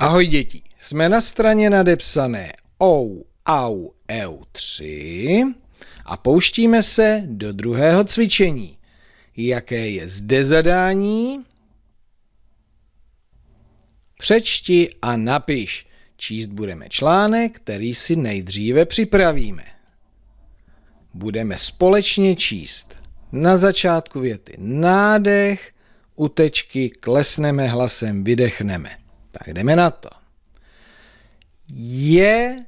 Ahoj děti, jsme na straně nadepsané OU, AU, EU 3 a pouštíme se do druhého cvičení. Jaké je zde zadání? Přečti a napiš. Číst budeme článek, který si nejdříve připravíme. Budeme společně číst. Na začátku věty nádech, utečky, klesneme hlasem, vydechneme. Tak jdeme na to. Je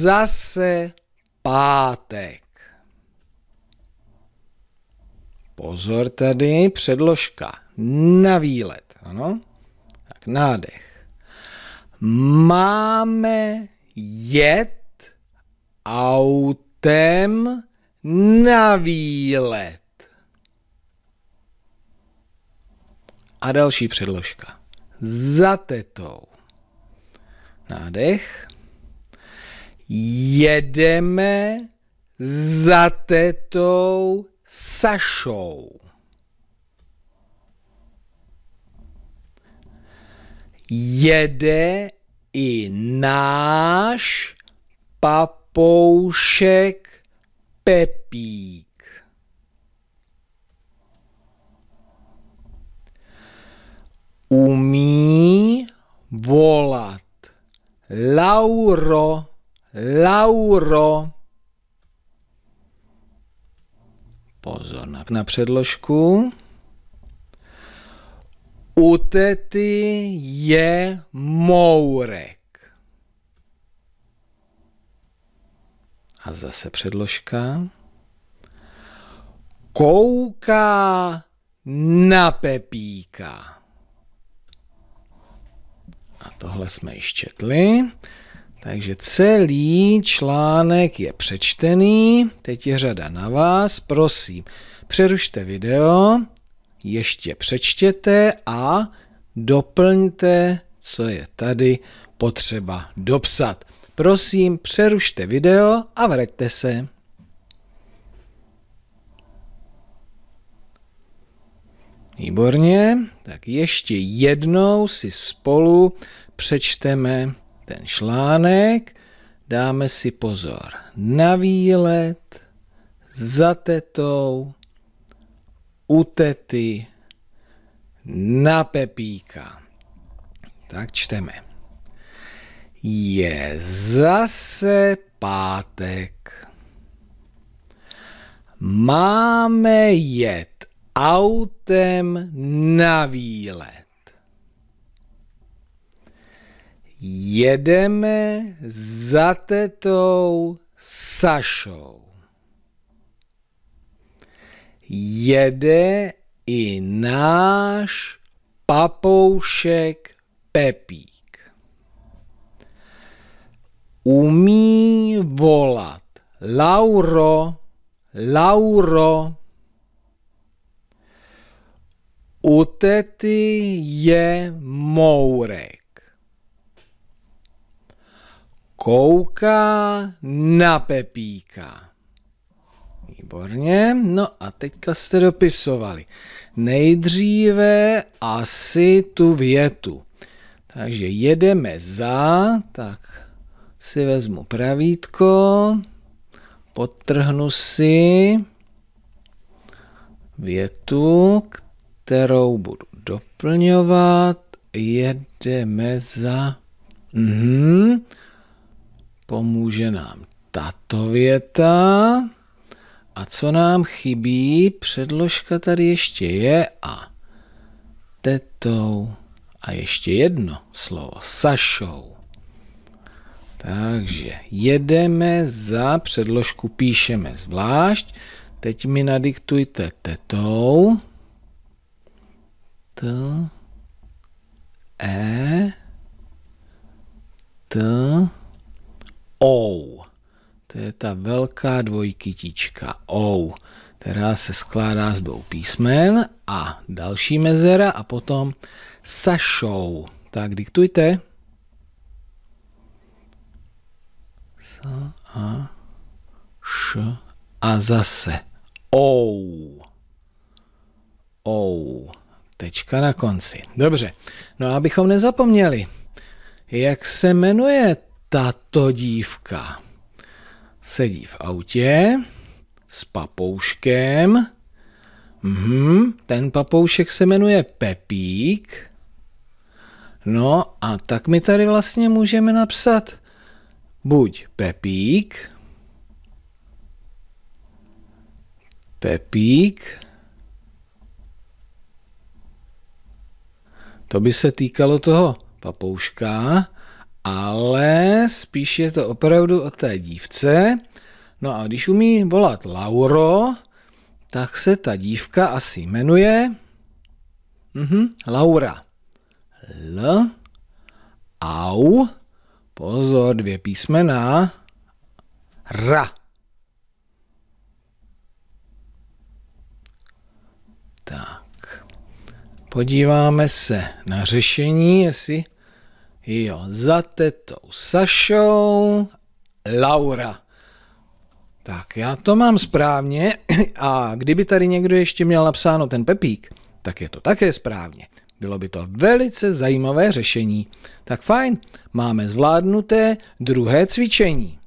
zase pátek. Pozor tady, předložka. Na výlet, ano? Tak nádech. Máme jet autem na výlet. A další předložka za tetou. Nádech. Jedeme za tetou Sašou. Jede i náš papoušek Pepík. Lauro, Lauro. Pozor na předložku. U tety je mourek. A zase předložka. Kouká na Pepíka. A tohle jsme již četli. Takže celý článek je přečtený. Teď je řada na vás. Prosím, přerušte video, ještě přečtěte a doplňte, co je tady potřeba dopsat. Prosím, přerušte video a vraťte se. Výborně, tak ještě jednou si spolu přečteme ten šlánek. dáme si pozor na výlet, za tetou, u tety, na pepíka. Tak čteme. Je zase pátek. Máme jet autem na výlet. Jedeme za tetou Sašou. Jede i náš papoušek Pepík. Umí volat Lauro, Lauro. U tety je mourek. Kouká na Pepíka. Výborně. No a teďka jste dopisovali. Nejdříve asi tu větu. Takže jedeme za, tak si vezmu pravítko, potrhnu si větu, kterou budu doplňovat. Jedeme za... Mhm. Pomůže nám tato věta. A co nám chybí? Předložka tady ještě je a tetou a ještě jedno slovo, Sašou. Takže jedeme za předložku, píšeme zvlášť. Teď mi nadiktujte tetou. T E T O. To je ta velká dvojkytička O, která se skládá z dvou písmen a další mezera a potom Sašou. Tak diktujte. Sa a š a zase ou. Ou tečka na konci. Dobře, no a abychom nezapomněli, jak se jmenuje tato dívka? Sedí v autě s papouškem. Mhm, ten papoušek se jmenuje Pepík. No a tak my tady vlastně můžeme napsat buď Pepík, Pepík, To by se týkalo toho papouška, ale spíš je to opravdu o té dívce. No a když umí volat Lauro, tak se ta dívka asi jmenuje mhm, Laura. L, au, pozor, dvě písmena, ra. Tak. Podíváme se na řešení, jestli jo, za tetou Sašou Laura. Tak já to mám správně a kdyby tady někdo ještě měl napsáno ten Pepík, tak je to také správně. Bylo by to velice zajímavé řešení. Tak fajn, máme zvládnuté druhé cvičení.